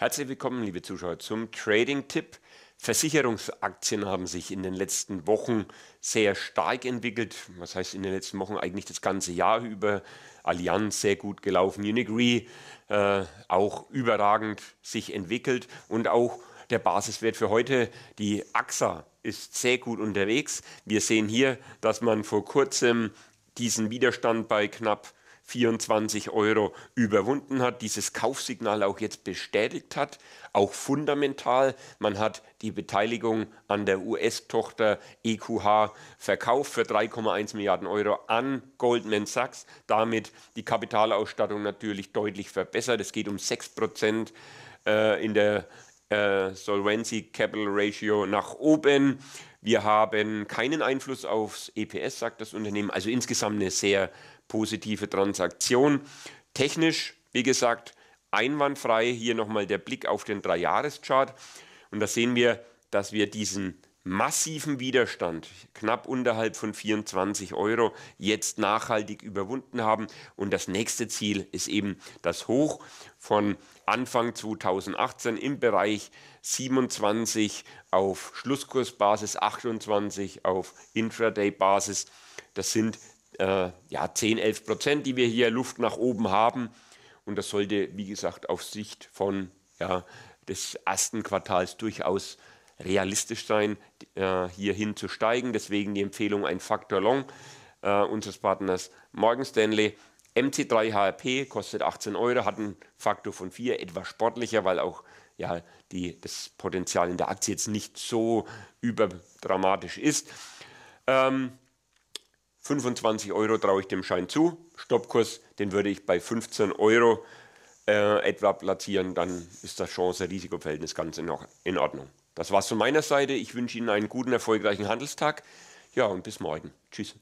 Herzlich willkommen, liebe Zuschauer, zum Trading-Tipp. Versicherungsaktien haben sich in den letzten Wochen sehr stark entwickelt. Was heißt in den letzten Wochen eigentlich das ganze Jahr über? Allianz sehr gut gelaufen, Unigree äh, auch überragend sich entwickelt und auch der Basiswert für heute, die AXA, ist sehr gut unterwegs. Wir sehen hier, dass man vor kurzem diesen Widerstand bei knapp 24 Euro überwunden hat, dieses Kaufsignal auch jetzt bestätigt hat, auch fundamental. Man hat die Beteiligung an der US-Tochter EQH verkauft für 3,1 Milliarden Euro an Goldman Sachs, damit die Kapitalausstattung natürlich deutlich verbessert. Es geht um 6 Prozent äh, in der äh, Solvency Capital Ratio nach oben. Wir haben keinen Einfluss aufs EPS, sagt das Unternehmen. Also insgesamt eine sehr positive Transaktion. Technisch, wie gesagt, einwandfrei. Hier nochmal der Blick auf den Dreijahreschart. Und da sehen wir, dass wir diesen massiven Widerstand, knapp unterhalb von 24 Euro, jetzt nachhaltig überwunden haben. Und das nächste Ziel ist eben das Hoch von Anfang 2018 im Bereich 27 auf Schlusskursbasis, 28 auf Intraday-Basis. Das sind äh, ja, 10, 11 Prozent, die wir hier Luft nach oben haben. Und das sollte, wie gesagt, auf Sicht von ja, des ersten Quartals durchaus realistisch sein, äh, hierhin zu steigen. Deswegen die Empfehlung, ein Faktor Long äh, unseres Partners Morgan Stanley. MC3 HRP kostet 18 Euro, hat einen Faktor von 4, etwas sportlicher, weil auch ja, die, das Potenzial in der Aktie jetzt nicht so überdramatisch ist. Ähm, 25 Euro traue ich dem Schein zu. Stoppkurs, den würde ich bei 15 Euro äh, etwa platzieren, dann ist das Chance-Risikoverhältnis ganz in, in Ordnung. Das war's von meiner Seite. Ich wünsche Ihnen einen guten, erfolgreichen Handelstag. Ja, und bis morgen. Tschüss.